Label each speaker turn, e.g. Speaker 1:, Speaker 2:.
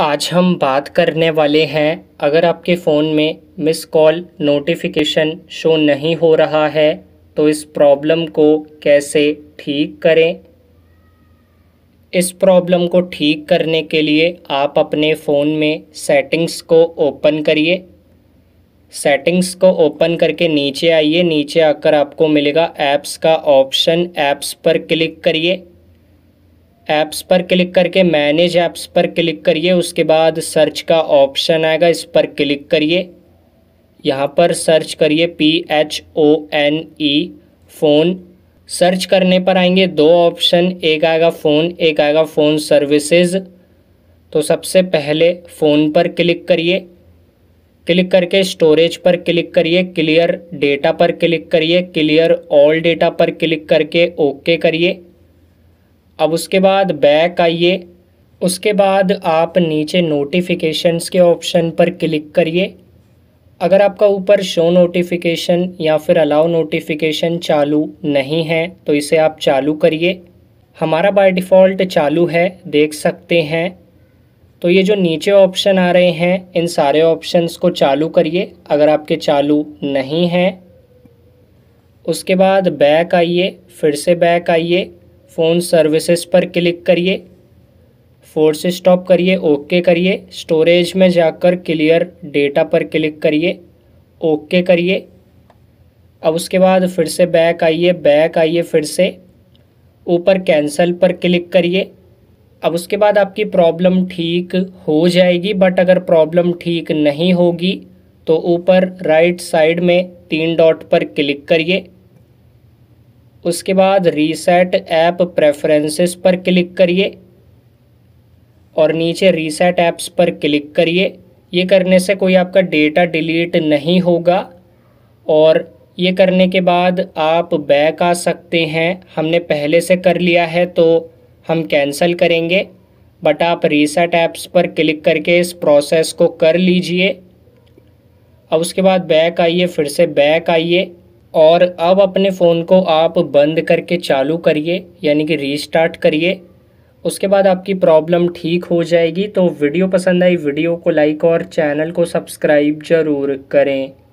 Speaker 1: आज हम बात करने वाले हैं अगर आपके फ़ोन में मिस कॉल नोटिफिकेशन शो नहीं हो रहा है तो इस प्रॉब्लम को कैसे ठीक करें इस प्रॉब्लम को ठीक करने के लिए आप अपने फ़ोन में सेटिंग्स को ओपन करिए सेटिंग्स को ओपन करके नीचे आइए नीचे आकर आपको मिलेगा ऐप्स का ऑप्शन ऐप्स पर क्लिक करिए ऐप्स पर क्लिक करके मैनेज ऐप्स पर क्लिक करिए उसके बाद सर्च का ऑप्शन आएगा इस पर क्लिक करिए यहाँ पर सर्च करिए P H O N E phone search करने पर आएंगे दो ऑप्शन एक आएगा फ़ोन एक आएगा फ़ोन सर्विसेज तो सबसे पहले फ़ोन पर क्लिक करिए क्लिक करके स्टोरेज पर क्लिक करिए क्लियर डेटा पर क्लिक करिए क्लियर ऑल डेटा पर क्लिक करके ओके करिए अब उसके बाद बैक आइए उसके बाद आप नीचे नोटिफिकेशंस के ऑप्शन पर क्लिक करिए अगर आपका ऊपर शो नोटिफिकेशन या फिर अलाउ नोटिफिकेशन चालू नहीं है तो इसे आप चालू करिए हमारा बाय डिफ़ॉल्ट चालू है देख सकते हैं तो ये जो नीचे ऑप्शन आ रहे हैं इन सारे ऑप्शंस को चालू करिए अगर आपके चालू नहीं हैं उसके बाद बैक आइए फिर से बैक आइए फ़ोन सर्विसेज पर क्लिक करिए फोर्स स्टॉप करिए ओके करिए स्टोरेज में जाकर क्लियर डेटा पर क्लिक करिए ओके करिए अब उसके बाद फिर से बैक आइए बैक आइए फिर से ऊपर कैंसिल पर क्लिक करिए अब उसके बाद आपकी प्रॉब्लम ठीक हो जाएगी बट अगर प्रॉब्लम ठीक नहीं होगी तो ऊपर राइट साइड में तीन डॉट पर क्लिक करिए उसके बाद रीसेट ऐप प्रेफरेंसेस पर क्लिक करिए और नीचे रीसेट ऐप्स पर क्लिक करिए ये करने से कोई आपका डेटा डिलीट नहीं होगा और ये करने के बाद आप बैक आ सकते हैं हमने पहले से कर लिया है तो हम कैंसिल करेंगे बट आप रीसेट ऐप्स पर क्लिक करके इस प्रोसेस को कर लीजिए अब उसके बाद बैक आइए फिर से बैक आइए और अब अपने फ़ोन को आप बंद करके चालू करिए यानी कि रीस्टार्ट करिए उसके बाद आपकी प्रॉब्लम ठीक हो जाएगी तो वीडियो पसंद आई वीडियो को लाइक और चैनल को सब्सक्राइब ज़रूर करें